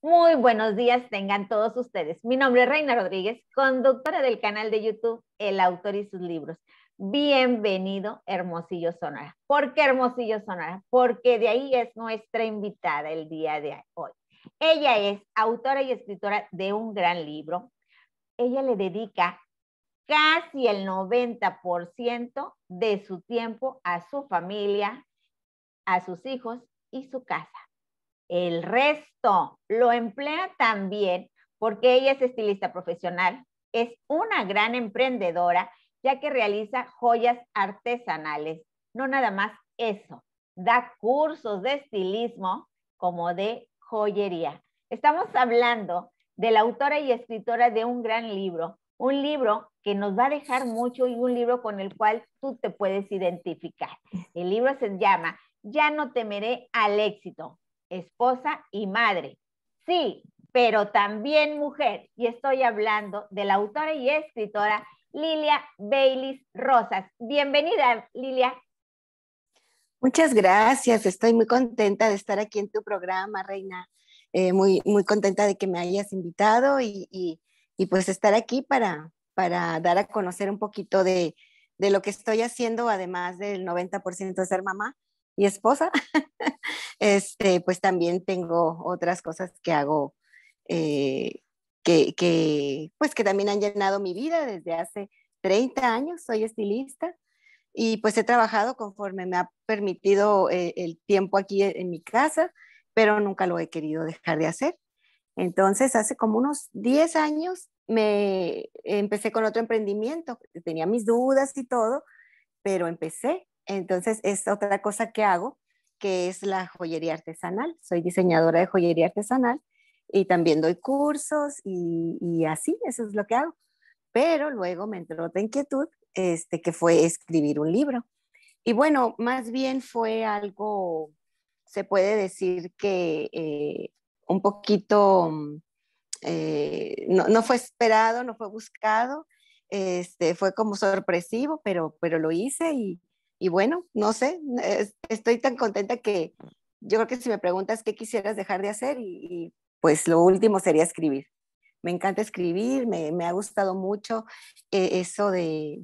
Muy buenos días tengan todos ustedes. Mi nombre es Reina Rodríguez, conductora del canal de YouTube El Autor y sus libros. Bienvenido, Hermosillo Sonora. ¿Por qué Hermosillo Sonora? Porque de ahí es nuestra invitada el día de hoy. Ella es autora y escritora de un gran libro. Ella le dedica casi el 90% de su tiempo a su familia, a sus hijos y su casa el resto. Lo emplea también porque ella es estilista profesional, es una gran emprendedora, ya que realiza joyas artesanales. No nada más eso, da cursos de estilismo como de joyería. Estamos hablando de la autora y escritora de un gran libro, un libro que nos va a dejar mucho y un libro con el cual tú te puedes identificar. El libro se llama Ya no temeré al éxito, esposa y madre. Sí, pero también mujer. Y estoy hablando de la autora y escritora Lilia Baylis Rosas. Bienvenida, Lilia. Muchas gracias. Estoy muy contenta de estar aquí en tu programa, Reina. Eh, muy, contenta de que me hayas invitado y, pues estar aquí para, dar a conocer un poquito de, de lo que estoy haciendo, además del 90% de ser mamá y esposa, este, pues también tengo otras cosas que hago eh, que, pues que también han llenado mi vida desde hace 30 años, soy estilista y pues he trabajado conforme me ha permitido eh, el tiempo aquí en mi casa, pero nunca lo he querido dejar de hacer. Entonces, hace como unos 10 años me empecé con otro emprendimiento, tenía mis dudas y todo, pero empecé entonces es otra cosa que hago, que es la joyería artesanal. Soy diseñadora de joyería artesanal y también doy cursos y, así, eso es lo que hago. Pero luego me entró otra inquietud, este, que fue escribir un libro. Y bueno, más bien fue algo, se puede decir que eh, un poquito, mm, eh, no, no, fue esperado, no fue buscado, este, fue como sorpresivo, pero, pero lo hice y, y bueno, no sé, estoy tan contenta que yo creo que si me preguntas qué quisieras dejar de hacer y, pues lo último sería escribir. Me encanta escribir, me, ha gustado mucho eh, eso de,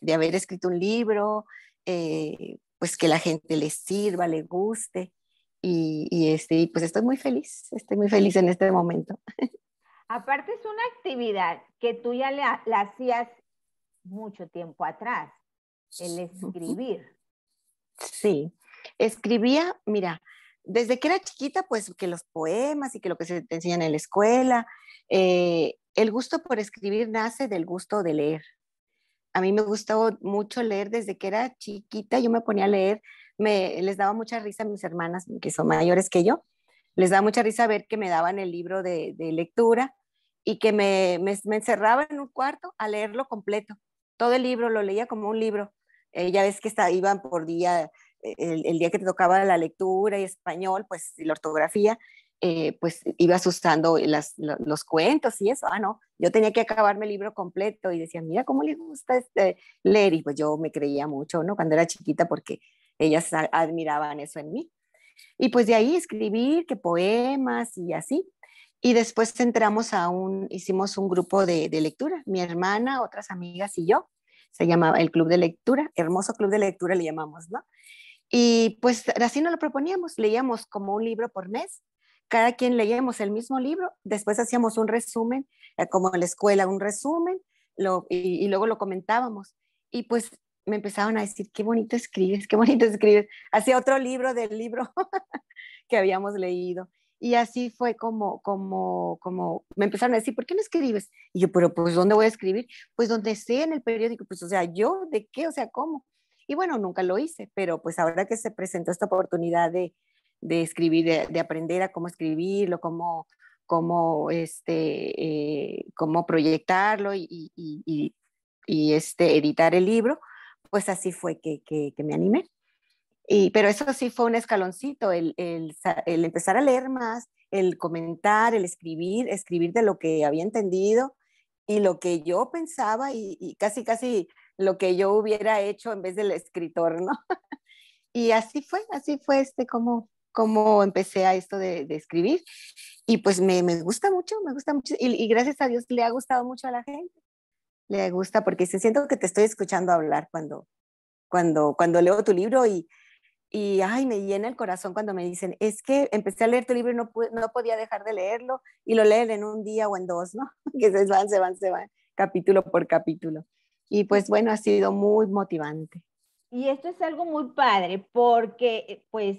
de, haber escrito un libro, eh, pues que la gente le sirva, le guste. Y, este, pues estoy muy feliz, estoy muy feliz en este momento. Aparte es una actividad que tú ya la hacías mucho tiempo atrás el escribir. Sí, escribía, mira, desde que era chiquita, pues que los poemas y que lo que se te enseñan en la escuela, eh, el gusto por escribir nace del gusto de leer. A mí me gustó mucho leer desde que era chiquita, yo me ponía a leer, me, les daba mucha risa a mis hermanas, que son mayores que yo, les daba mucha risa ver que me daban el libro de, lectura y que me, me encerraba en un cuarto a leerlo completo. Todo el libro lo leía como un libro ella eh, ves que está, iban por día, eh, el, día que te tocaba la lectura y español, pues la ortografía, eh, pues iba asustando los, cuentos y eso. Ah, no, yo tenía que acabarme el libro completo y decía, mira cómo le gusta este leer. Y pues yo me creía mucho, ¿no? Cuando era chiquita, porque ellas admiraban eso en mí. Y pues de ahí escribir, que poemas y así. Y después entramos a un, hicimos un grupo de lectura, mi hermana, otras amigas y yo se llamaba el club de lectura, hermoso club de lectura le llamamos, ¿no? Y pues así nos lo proponíamos, leíamos como un libro por mes, cada quien leíamos el mismo libro, después hacíamos un resumen, eh, como en la escuela, un resumen, y, y, luego lo comentábamos. Y pues me empezaron a decir, qué bonito escribes, qué bonito escribes. Hacía otro libro del libro que habíamos leído. Y así fue como, como, como me empezaron a decir, ¿por qué no escribes? Y yo, pero pues, ¿dónde voy a escribir? Pues donde esté en el periódico, pues, o sea, ¿yo de qué? O sea, ¿cómo? Y bueno, nunca lo hice, pero pues ahora que se presentó esta oportunidad de, de escribir, de, aprender a cómo escribirlo, cómo, cómo, este, eh, cómo proyectarlo y, este, editar el libro, pues así fue que, que me animé pero eso sí fue un escaloncito, el, el, empezar a leer más, el comentar, el escribir, escribir de lo que había entendido y lo que yo pensaba y, casi, casi lo que yo hubiera hecho en vez del escritor, ¿no? y así fue, así fue este como, como empecé a esto de, escribir. Y pues me, me, gusta mucho, me gusta mucho. Y, y gracias a Dios le ha gustado mucho a la gente. Le gusta porque siento que te estoy escuchando hablar cuando, cuando, cuando leo tu libro y, y ay, me llena el corazón cuando me dicen, es que empecé a leer tu libro y no, no podía dejar de leerlo y lo leen en un día o en dos, ¿no? Que se van, se van, se van, capítulo por capítulo. Y pues bueno, ha sido muy motivante. Y esto es algo muy padre porque eh, pues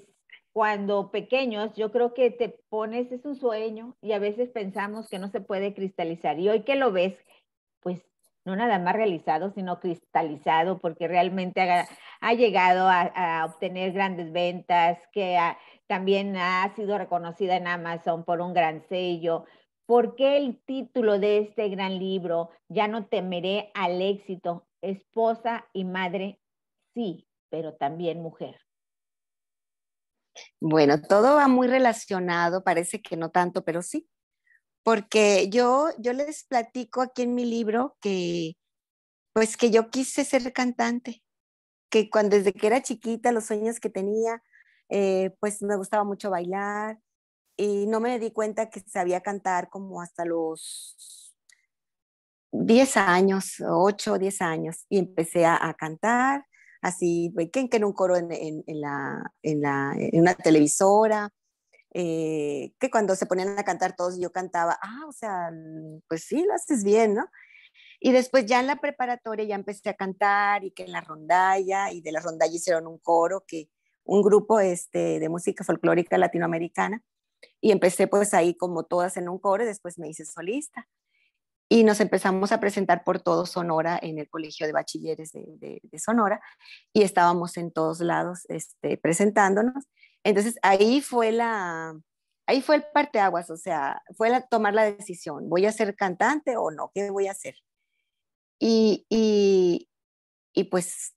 cuando pequeños yo creo que te pones, es un sueño y a veces pensamos que no se puede cristalizar y hoy que lo ves, pues no nada más realizado, sino cristalizado, porque realmente haga, ha llegado a, obtener grandes ventas, que también ha sido reconocida en Amazon por un gran sello. ¿Por qué el título de este gran libro, Ya no temeré al éxito, esposa y madre, sí, pero también mujer? Bueno, todo va muy relacionado, parece que no tanto, pero sí, porque yo, yo les platico aquí en mi libro que, pues que yo quise ser cantante que cuando, desde que era chiquita, los sueños que tenía, eh, pues me gustaba mucho bailar y no me di cuenta que sabía cantar como hasta los 10 años, 8 o 10 años, y empecé a, cantar así, que, que en un coro en, en, en, la, en una televisora, eh, que cuando se ponían a cantar todos yo cantaba, ah, o sea, pues sí, lo haces bien, ¿no? Y después ya en la preparatoria ya empecé a cantar y que en la rondalla y de la rondalla hicieron un coro, que un grupo este, de música folclórica latinoamericana. Y empecé pues ahí como todas en un coro y después me hice solista. Y nos empezamos a presentar por todo Sonora en el Colegio de Bachilleres de, de, Sonora y estábamos en todos lados este, presentándonos. Entonces ahí fue la, ahí fue el parteaguas, o sea, fue la, tomar la decisión, ¿voy a ser cantante o no? ¿Qué voy a hacer? Y, y, y pues,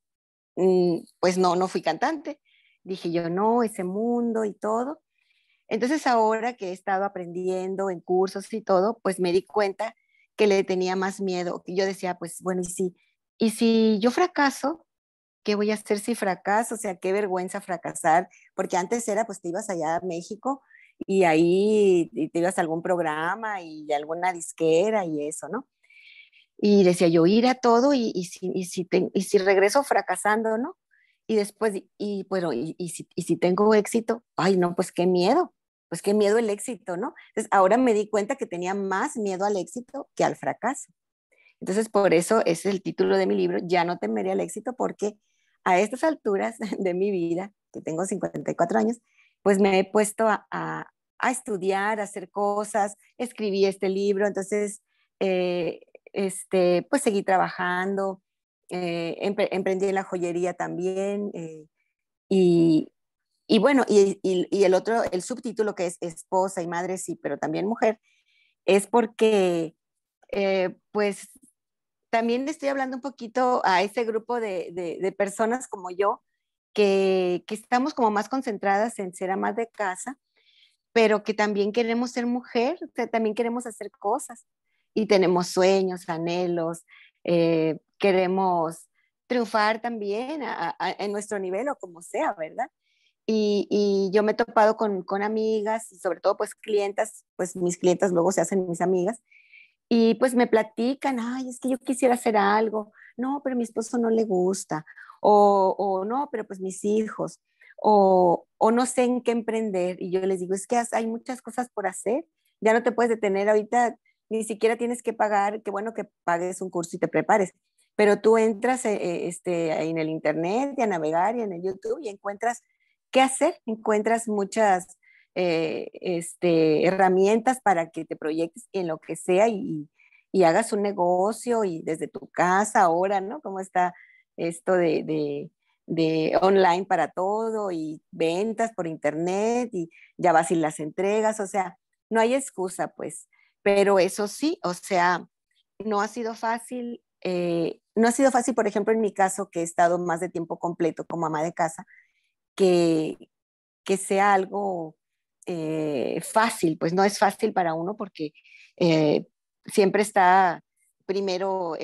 mm, pues no, no fui cantante. Dije yo, no, ese mundo y todo. Entonces ahora que he estado aprendiendo en cursos y todo, pues me di cuenta que le tenía más miedo. Yo decía, pues bueno, ¿y si, y si yo fracaso? ¿Qué voy a hacer si fracaso? O sea, qué vergüenza fracasar, porque antes era, pues te ibas allá a México y ahí te ibas a algún programa y alguna disquera y eso, ¿no? Y decía yo, ir a todo y, si, regreso fracasando, ¿no? Y después, y, bueno, y, si, tengo éxito, ay, no, pues qué miedo, pues qué miedo el éxito, ¿no? Entonces ahora me di cuenta que tenía más miedo al éxito que al fracaso. Entonces por eso es el título de mi libro, Ya no temeré al éxito, porque a estas alturas de mi vida, que tengo 54 años, pues me he puesto a, estudiar, a hacer cosas, escribí este libro, entonces eh, este, pues seguí trabajando, eh, emprendí en la joyería también eh, y, bueno, y, el otro, el subtítulo que es esposa y madre, sí, pero también mujer, es porque eh, pues también estoy hablando un poquito a ese grupo de, personas como yo que, que, estamos como más concentradas en ser amas de casa, pero que también queremos ser mujer, también queremos hacer cosas y tenemos sueños, anhelos, eh, queremos triunfar también en nuestro nivel o como sea, ¿verdad? Y, yo me he topado con, amigas y sobre todo pues clientas, pues mis clientes luego se hacen mis amigas y pues me platican, ay, es que yo quisiera hacer algo, no, pero mi esposo no le gusta, o, no, pero pues mis hijos, o, o, no sé en qué emprender. Y yo les digo, es que hay muchas cosas por hacer, ya no te puedes detener ahorita, ni siquiera tienes que pagar, qué bueno que pagues un curso y te prepares, pero tú entras eh, eh, este, en el Internet y a navegar y en el YouTube y encuentras qué hacer, encuentras muchas eh, este, herramientas para que te proyectes en lo que sea y, hagas un negocio y desde tu casa ahora, ¿no? ¿Cómo está esto de, de online para todo y ventas por internet y ya vas y las entregas, o sea, no hay excusa, pues. Pero eso sí, o sea, no ha sido fácil. Eh, no ha sido fácil, por ejemplo, en mi caso, que he estado más de tiempo completo como mamá de casa, que, que sea algo eh, fácil. Pues no es fácil para uno porque eh, siempre está primero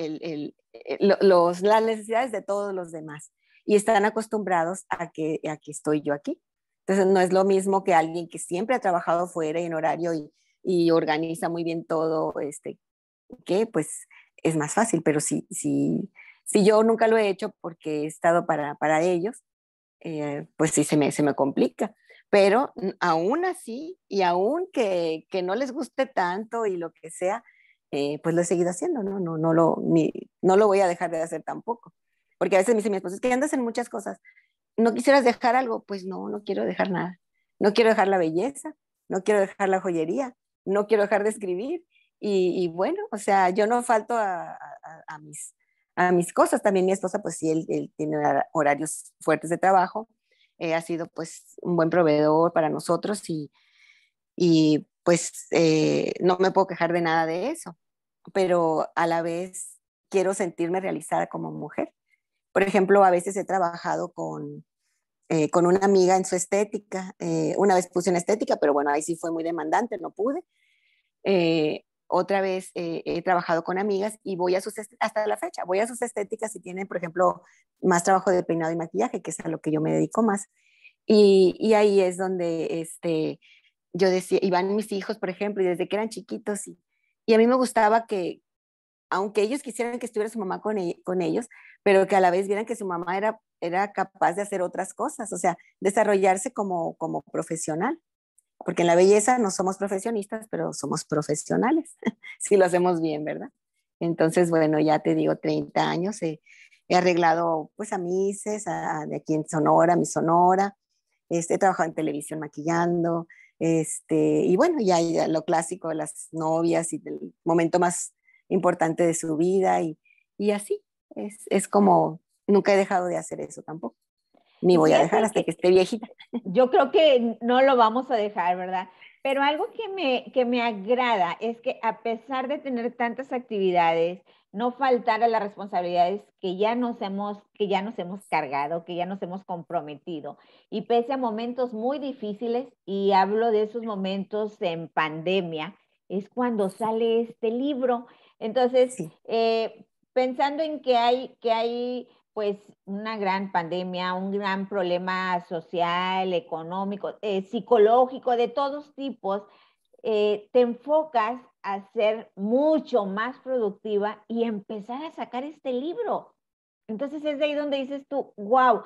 los, las necesidades de todos los demás y están acostumbrados a que, a que estoy yo aquí. Entonces no es lo mismo que alguien que siempre ha trabajado fuera y en horario y y organiza muy bien todo, este, que pues es más fácil, pero si, si, si yo nunca lo he hecho porque he estado para, para ellos, eh, pues sí se me, se me complica. Pero aún así, y aún que, que no les guste tanto y lo que sea, eh, pues lo he seguido haciendo, ¿no? No, no, lo, no lo voy a dejar de hacer tampoco. Porque a veces me dicen mi esposo, es que andas en muchas cosas. ¿No quisieras dejar algo? Pues no, no quiero dejar nada. No quiero dejar la belleza, no quiero dejar la joyería, no quiero dejar de escribir. Y, bueno, o sea, yo no falto a, mis, a mis cosas. También mi esposa, pues sí, él, tiene horarios fuertes de trabajo. Eh, ha sido pues un buen proveedor para nosotros y, pues eh, no me puedo quejar de nada de eso. Pero a la vez quiero sentirme realizada como mujer. Por ejemplo, a veces he trabajado con, eh, con una amiga en su estética. Eh, una vez puse una estética, pero bueno, ahí sí fue muy demandante, no pude. Eh, otra vez he trabajado con amigas y voy a sus, hasta la fecha, voy a sus estéticas si tienen, por ejemplo, más trabajo de peinado y maquillaje, que es a lo que yo me dedico más. Y, y ahí es donde este, yo decía, iban mis hijos, por ejemplo, y desde que eran chiquitos, y a mí me gustaba que, aunque ellos quisieran que estuviera su mamá con, e-, con ellos, pero que a la vez vieran que su mamá era, era capaz de hacer otras cosas, o sea, desarrollarse como, como profesional. Porque en la belleza no somos profesionistas, pero somos profesionales, si lo hacemos bien, ¿verdad? Entonces, bueno, ya te digo, 30 años, eh, he, arreglado pues a Mises, de aquí en Sonora, mi Sonora, este, he trabajado en televisión maquillando, este, y bueno, ya, ya, lo clásico de las novias y del momento más importante de su vida y, y así. Es, es como, nunca he dejado de hacer eso tampoco ni voy a dejar hasta que esté viejita. Yo creo que no lo vamos a dejar, ¿verdad? Pero algo que me, que me agrada es que a pesar de tener tantas actividades, no faltar a las responsabilidades que ya nos hemos, que ya nos hemos cargado, que ya nos hemos comprometido. Y pese a momentos muy difíciles, y hablo de esos momentos en pandemia, es cuando sale este libro entonces, eh, pensando en que hay, que hay pues una gran pandemia, un gran problema social, económico, eh, psicológico, de todos tipos, eh, te enfocas a ser mucho más productiva y empezar a sacar este libro. Entonces es de ahí donde dices tú, wow,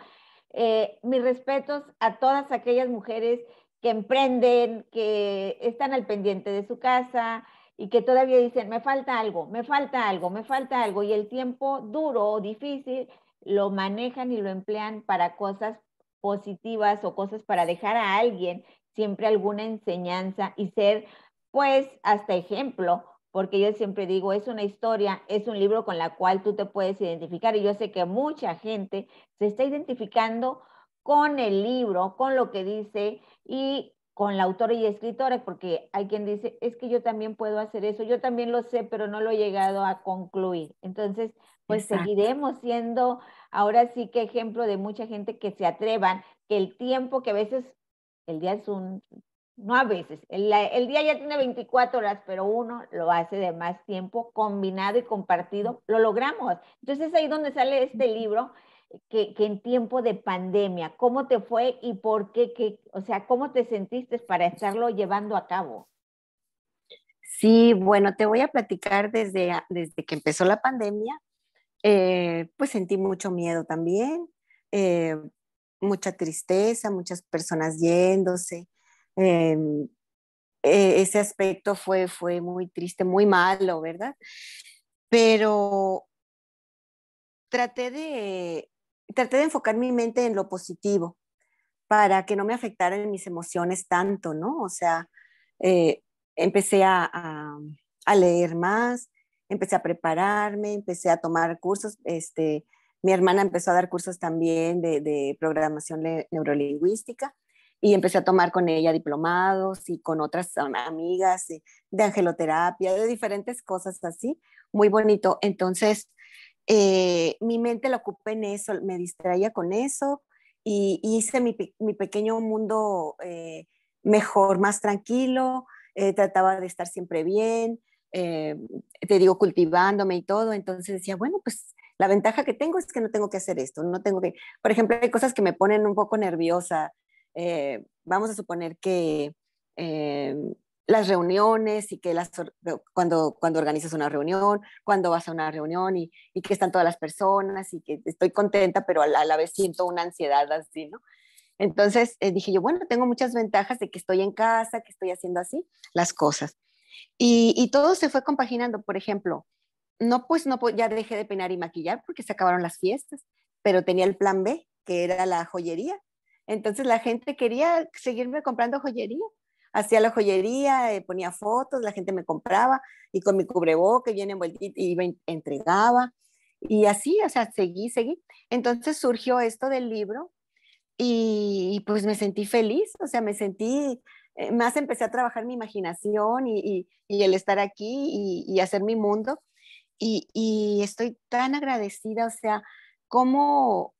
mis respetos a todas aquellas mujeres que emprenden, que están al pendiente de su casa, y que todavía dicen, me falta algo, me falta algo, me falta algo, y el tiempo duro o difícil lo manejan y lo emplean para cosas positivas o cosas para dejar a alguien siempre alguna enseñanza y ser pues hasta ejemplo, porque yo siempre digo, es una historia, es un libro con la cual tú te puedes identificar y yo sé que mucha gente se está identificando con el libro, con lo que dice y con la autora y escritora, porque hay quien dice, es que yo también puedo hacer eso, yo también lo sé, pero no lo he llegado a concluir. Entonces, pues seguiremos siendo ahora sí que ejemplo de mucha gente que se atrevan, que el tiempo, que a veces el día es un, no a veces, el, día ya tiene 24 horas, pero uno lo hace de más tiempo, combinado y compartido, lo logramos. Entonces ahí donde sale este libro que, que, en tiempo de pandemia. ¿Cómo te fue y por qué, O sea, ¿cómo te sentiste para estarlo llevando a cabo? Sí, bueno, te voy a platicar desde, desde que empezó la pandemia. Eh, pues sentí mucho miedo también, eh, mucha tristeza, muchas personas yéndose. Eh, e, ese aspecto fue, fue muy triste, muy malo, ¿verdad? Pero traté de, traté de enfocar mi mente en lo positivo para que no me afectaran mis emociones tanto, ¿no? O sea, eh, empecé a, leer más, empecé a prepararme, empecé a tomar cursos. Este, mi hermana empezó a dar cursos también de, de programación neurolingüística y empecé a tomar con ella diplomados y con otras amigas eh, de angeloterapia, de diferentes cosas así, muy bonito. Entonces, eh, mi mente la ocupé en eso, me distraía con eso y, hice mi, mi, pequeño mundo eh, mejor, más tranquilo, eh, trataba de estar siempre bien, te digo, cultivándome y todo, entonces decía, bueno, pues la ventaja que tengo es que no tengo que hacer esto, no tengo que, por ejemplo, hay cosas que me ponen un poco nerviosa, vamos a suponer que las reuniones y que las, cuando, cuando organizas una reunión, cuando vas a una reunión y, que están todas las personas y que estoy contenta, pero a la, vez siento una ansiedad así, ¿no? Entonces eh, dije yo, bueno, tengo muchas ventajas de que estoy en casa, que estoy haciendo así las cosas. Y, todo se fue compaginando, por ejemplo, no pues no ya dejé de peinar y maquillar porque se acabaron las fiestas, pero tenía el plan B, que era la joyería. Entonces la gente quería seguirme comprando joyería hacía la joyería, eh, ponía fotos, la gente me compraba y con mi cubreboca bien y iba entregaba y así, o sea, seguí, seguí. Entonces surgió esto del libro y, pues me sentí feliz, o sea, me sentí, eh, más empecé a trabajar mi imaginación y, el estar aquí y, hacer mi mundo y, estoy tan agradecida, o sea, cómo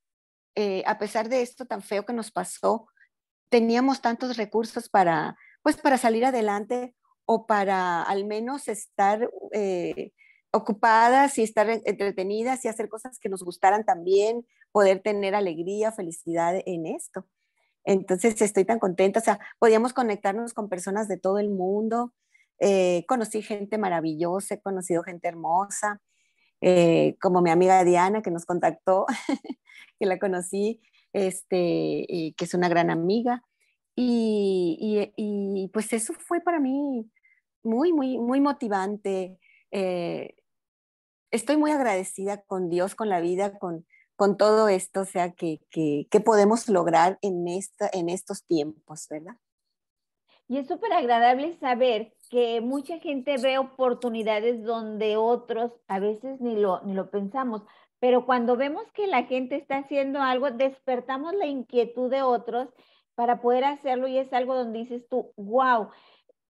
eh, a pesar de esto tan feo que nos pasó, teníamos tantos recursos para pues para salir adelante o para al menos estar eh, ocupadas y estar entretenidas y hacer cosas que nos gustaran también, poder tener alegría, felicidad en esto. Entonces estoy tan contenta, o sea, podíamos conectarnos con personas de todo el mundo, eh, conocí gente maravillosa, he conocido gente hermosa, eh, como mi amiga Diana que nos contactó, que la conocí, este, que es una gran amiga, y, pues eso fue para mí muy, muy, muy motivante. Eh, estoy muy agradecida con Dios, con la vida, con, con todo esto, o sea, que, que, podemos lograr en, esta, en estos tiempos, ¿verdad? Y es súper agradable saber que mucha gente ve oportunidades donde otros a veces ni lo, ni lo pensamos, pero cuando vemos que la gente está haciendo algo, despertamos la inquietud de otros para poder hacerlo y es algo donde dices tú, wow,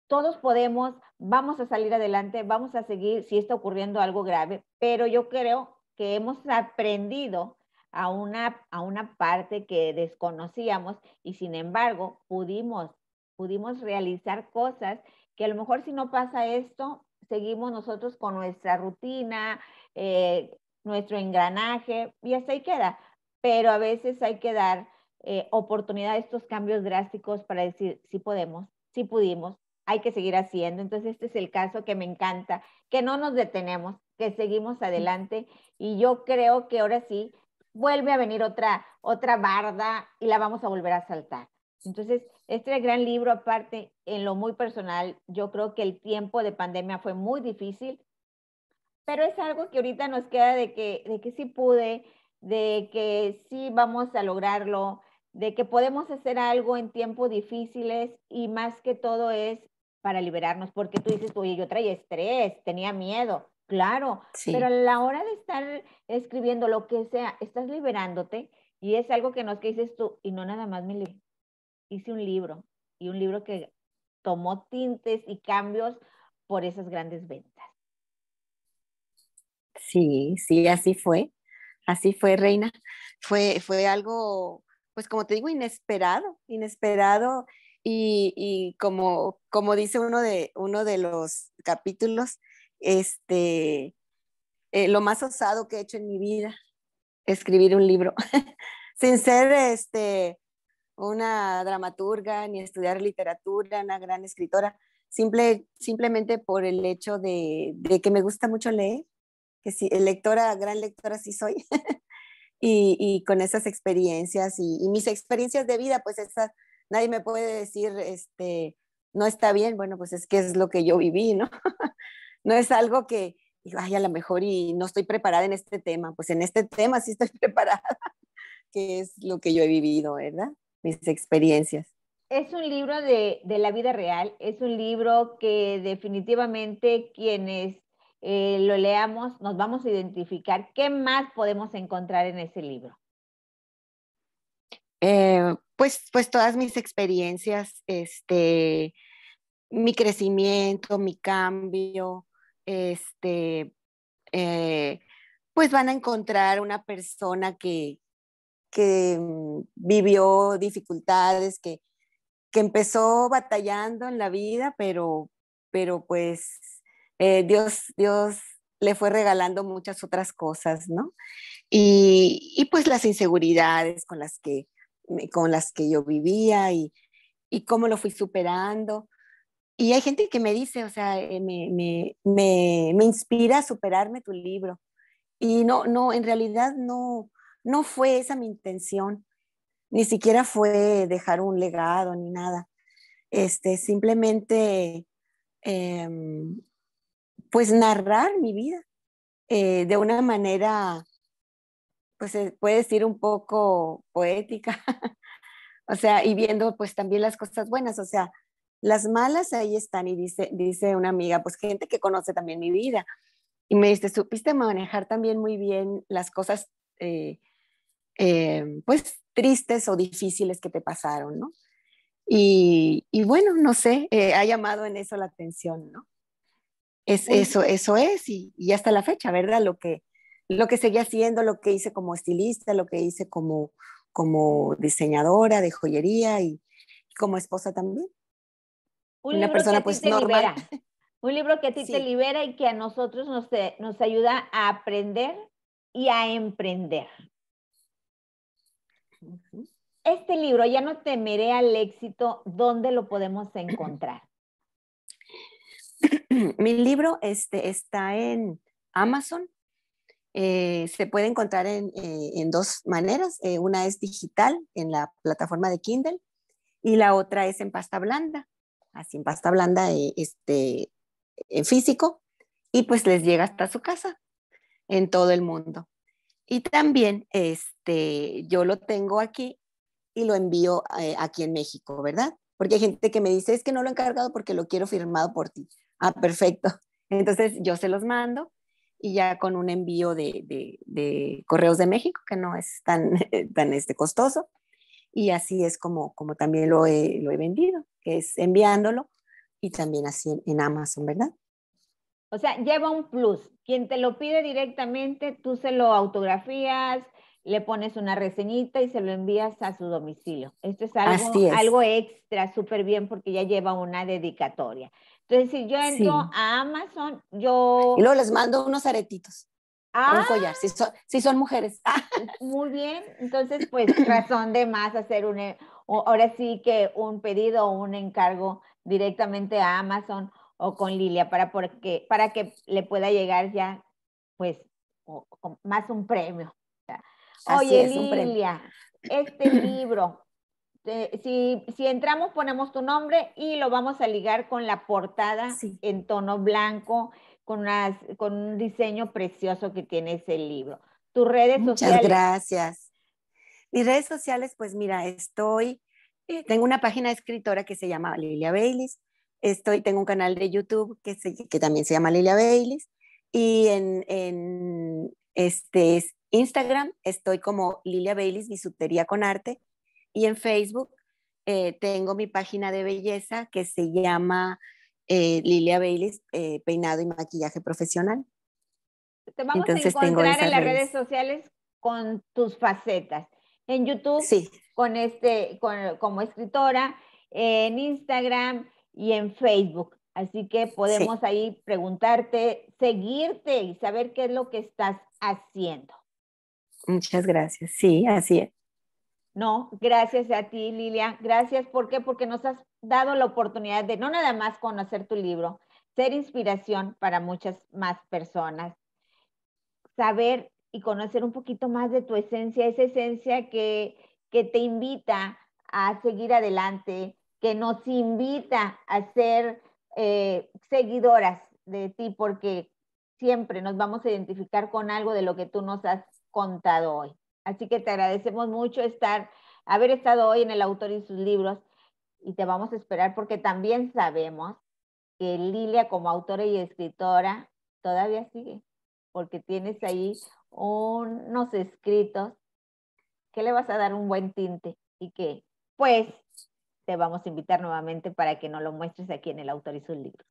todos podemos, vamos a salir adelante, vamos a seguir si está ocurriendo algo grave, pero yo creo que hemos aprendido a una, a una parte que desconocíamos y sin embargo pudimos, pudimos realizar cosas que a lo mejor si no pasa esto, seguimos nosotros con nuestra rutina, eh, nuestro engranaje y hasta ahí queda, pero a veces hay que dar eh, oportunidad de estos cambios drásticos para decir, si podemos, si pudimos, hay que seguir haciendo. Entonces, este es el caso que me encanta, que no nos detenemos, que seguimos adelante. Y yo creo que ahora sí vuelve a venir otra, otra barda y la vamos a volver a saltar. Entonces, este gran libro, aparte, en lo muy personal, yo creo que el tiempo de pandemia fue muy difícil, pero es algo que ahorita nos queda de que, de que sí pude, de que sí vamos a lograrlo, de que podemos hacer algo en tiempos difíciles y más que todo es para liberarnos, porque tú dices, oye, yo traía estrés, tenía miedo, claro, pero a la hora de estar escribiendo lo que sea, estás liberándote y es algo que no es que dices tú, y no nada más me hice un libro, y un libro que tomó tintes y cambios por esas grandes ventas. Sí, sí, así fue, así fue, Reina. Fue, fue algo pues como te digo, inesperado, inesperado. Y, como, como dice uno de, uno de los capítulos, este, eh, lo más osado que he hecho en mi vida, escribir un libro, sin ser este, una dramaturga ni estudiar literatura, una gran escritora, simple, simplemente por el hecho de, que me gusta mucho leer, que si lectora, gran lectora sí soy, y, con esas experiencias y, mis experiencias de vida, pues esas, nadie me puede decir, este, no está bien, bueno, pues es que es lo que yo viví, ¿no? no es algo que, vaya ay, a lo mejor y no estoy preparada en este tema, pues en este tema sí estoy preparada, que es lo que yo he vivido, ¿verdad? Mis experiencias. Es un libro de, de la vida real, es un libro que definitivamente quienes eh, lo leamos, nos vamos a identificar. ¿Qué más podemos encontrar en ese libro? Eh, pues, pues todas mis experiencias, este, mi crecimiento, mi cambio, este, eh, pues van a encontrar una persona que, que mm, vivió dificultades, que, que empezó batallando en la vida, pero, pero pues eh, Dios, Dios le fue regalando muchas otras cosas, ¿no? Y, y, pues las inseguridades con las que, con las que yo vivía y, cómo lo fui superando. Y hay gente que me dice, o sea, eh, me, me, me, me inspira a superarme tu libro. Y no, no, en realidad no, no fue esa mi intención. Ni siquiera fue dejar un legado ni nada. Este, simplemente em, pues narrar mi vida eh, de una manera, pues se puede decir un poco poética, o sea, y viendo pues también las cosas buenas, o sea, las malas ahí están y dice, dice una amiga, pues gente que conoce también mi vida, y me dice, supiste manejar también muy bien las cosas, eh, eh, pues tristes o difíciles que te pasaron, ¿no? Y, y bueno, no sé, ha llamado en eso la atención, ¿no? Es, eso, eso es, y, hasta la fecha, ¿verdad? Lo que, lo que seguí haciendo, lo que hice como estilista, lo que hice como, como diseñadora de joyería y, como esposa también. Un Una persona pues normal. Un libro que a ti te libera y que a nosotros nos, nos ayuda a aprender y a emprender. Este libro, Ya no temeré al éxito, ¿dónde lo podemos encontrar? Mi libro este, está en Amazon. Eh, se puede encontrar en, eh, en dos maneras. Eh, una es digital en la plataforma de Kindle y la otra es en pasta blanda. Así en pasta blanda, este, en físico. Y pues les llega hasta su casa en todo el mundo. Y también este, yo lo tengo aquí y lo envío aquí en México, ¿verdad? Porque hay gente que me dice, es que no lo he encargado porque lo quiero firmado por ti. Ah, perfecto. Entonces yo se los mando y ya con un envío de, correos de México, que no es tan, tan este, costoso. Y así es como, como también lo he, vendido, que es enviándolo y también así en, Amazon, ¿verdad? O sea, lleva un plus. Quien te lo pide directamente, tú se lo autografías, le pones una reseñita y se lo envías a su domicilio. Esto es algo, es. algo extra, súper bien, porque ya lleva una dedicatoria. Entonces, si yo entro a Amazon, yo... Y luego les mando unos aretitos. Ah, un collar, ah. si son, si son mujeres. Muy bien, entonces pues razón de más hacer un, eh, ahora sí que un pedido o un encargo directamente a Amazon o con Lilia para, porque, para que le pueda llegar ya pues más un premio. Oye, es, Lilia, este libro, si, si, entramos ponemos tu nombre y lo vamos a ligar con la portada en tono blanco, con, con un diseño precioso que tiene ese libro. Tus redes sociales. Muchas gracias. Mis redes sociales, pues mira, estoy, eh, tengo una página de escritora que se llama Lilia Baylis, estoy, tengo un canal de YouTube que, que también se llama Lilia Baylis y en, en este Instagram estoy como Lilia Baylis Bisutería con Arte y en Facebook eh, tengo mi página de belleza que se llama eh, Lilia Bailey eh, Peinado y Maquillaje Profesional. Te vamos a encontrar en las redes. sociales con tus facetas. En YouTube, con este, como escritora, en Instagram y en Facebook. Así que podemos ahí preguntarte, seguirte y saber qué es lo que estás haciendo. Muchas gracias. Sí, así es. No, gracias a ti, Lilia. Gracias. ¿Por qué? Porque nos has dado la oportunidad de no nada más conocer tu libro, ser inspiración para muchas más personas. Saber y conocer un poquito más de tu esencia, esa esencia que, te invita a seguir adelante, que nos invita a ser eh, seguidoras de ti, porque siempre nos vamos a identificar con algo de lo que tú nos has contado hoy. Así que te agradecemos mucho estar, haber estado hoy en El Autor y sus libros y te vamos a esperar porque también sabemos que Lilia como autora y escritora todavía sigue, porque tienes ahí unos escritos que le vas a dar un buen tinte y que pues te vamos a invitar nuevamente para que nos lo muestres aquí en el autor y sus libros.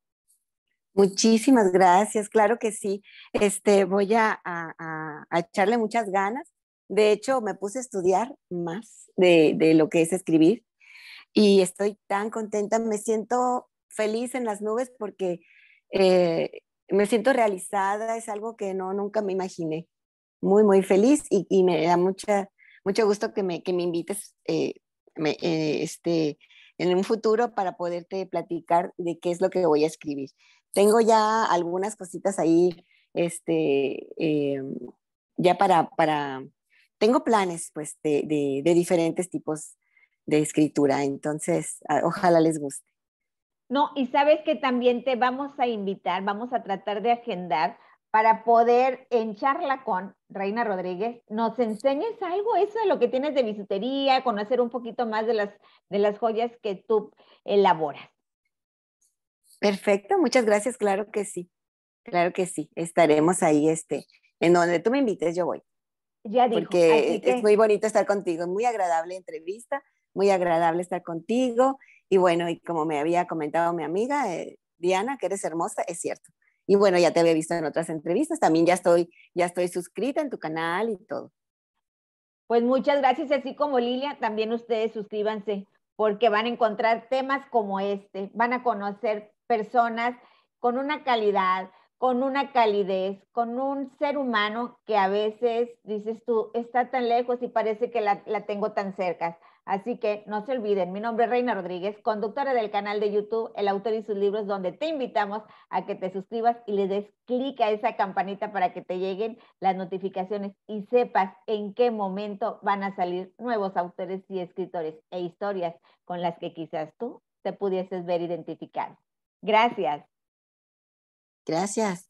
Muchísimas gracias, claro que sí. Este, voy a echarle muchas ganas de hecho, me puse a estudiar más de, lo que es escribir y estoy tan contenta, me siento feliz en las nubes porque eh, me siento realizada, es algo que no, nunca me imaginé. Muy, muy feliz y, me da mucha, mucho gusto que me, me invites eh, eh, este, en un futuro para poderte platicar de qué es lo que voy a escribir. Tengo ya algunas cositas ahí, este, em, ya para, para tengo planes pues de, diferentes tipos de escritura, entonces ah, ojalá les guste. No, y sabes que también te vamos a invitar, vamos a tratar de agendar para poder en charla con Reina Rodríguez nos enseñes algo eso de lo que tienes de bisutería, conocer un poquito más de las de las joyas que tú elaboras. Perfecto, muchas gracias, claro que sí. Claro que sí, estaremos ahí este en donde tú me invites yo voy. Ya Porque que... es muy bonito estar contigo, muy agradable entrevista, muy agradable estar contigo. Y bueno, y como me había comentado mi amiga eh, Diana, que eres hermosa, es cierto. Y bueno, ya te había visto en otras entrevistas, también ya estoy, ya estoy suscrita en tu canal y todo. Pues muchas gracias, así como Lilia, también ustedes suscríbanse porque van a encontrar temas como este, van a conocer personas con una calidad, con una calidez, con un ser humano que a veces dices tú, está tan lejos y parece que la, la tengo tan cerca. Así que no se olviden, mi nombre es Reina Rodríguez, conductora del canal de YouTube El Autor y sus libros, donde te invitamos a que te suscribas y le des clic a esa campanita para que te lleguen las notificaciones y sepas en qué momento van a salir nuevos autores y escritores e historias con las que quizás tú te pudieses ver identificado. Gracias. Gracias.